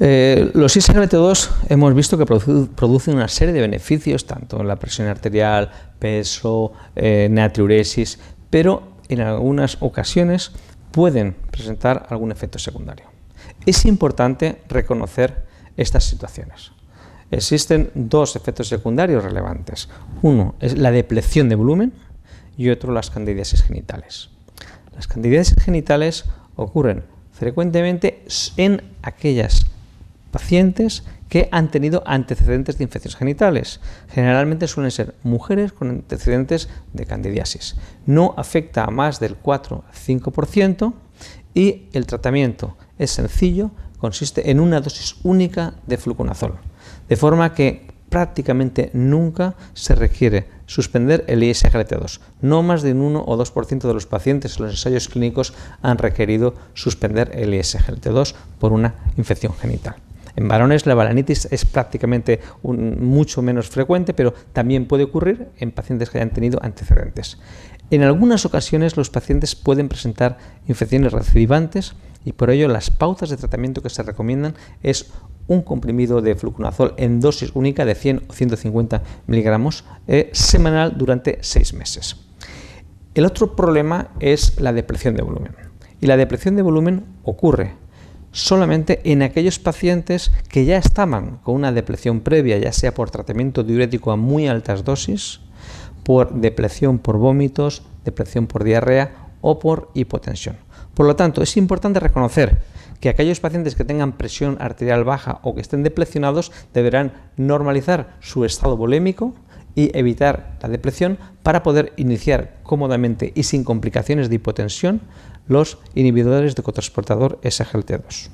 Eh, los ISGLT2 hemos visto que producen una serie de beneficios, tanto en la presión arterial, peso, eh, pero en algunas ocasiones pueden presentar algún efecto secundario. Es importante reconocer estas situaciones. Existen dos efectos secundarios relevantes. Uno es la depleción de volumen y otro las candidiasis genitales. Las candidiasis genitales ocurren frecuentemente en aquellas pacientes que han tenido antecedentes de infecciones genitales. Generalmente suelen ser mujeres con antecedentes de candidiasis. No afecta a más del 4-5% y el tratamiento es sencillo, consiste en una dosis única de fluconazol, de forma que prácticamente nunca se requiere suspender el ISGLT2. No más de un 1 o 2% de los pacientes en los ensayos clínicos han requerido suspender el ISGLT2 por una infección genital. En varones la balanitis es prácticamente mucho menos frecuente, pero también puede ocurrir en pacientes que hayan tenido antecedentes. En algunas ocasiones los pacientes pueden presentar infecciones recidivantes y por ello las pautas de tratamiento que se recomiendan es un comprimido de fluconazol en dosis única de 100 o 150 miligramos eh, semanal durante 6 meses. El otro problema es la depresión de volumen. Y la depresión de volumen ocurre solamente en aquellos pacientes que ya estaban con una depresión previa, ya sea por tratamiento diurético a muy altas dosis, por depresión por vómitos, depresión por diarrea o por hipotensión. Por lo tanto, es importante reconocer que aquellos pacientes que tengan presión arterial baja o que estén depresionados deberán normalizar su estado volémico, y evitar la depresión para poder iniciar cómodamente y sin complicaciones de hipotensión los inhibidores de cotransportador SGLT2.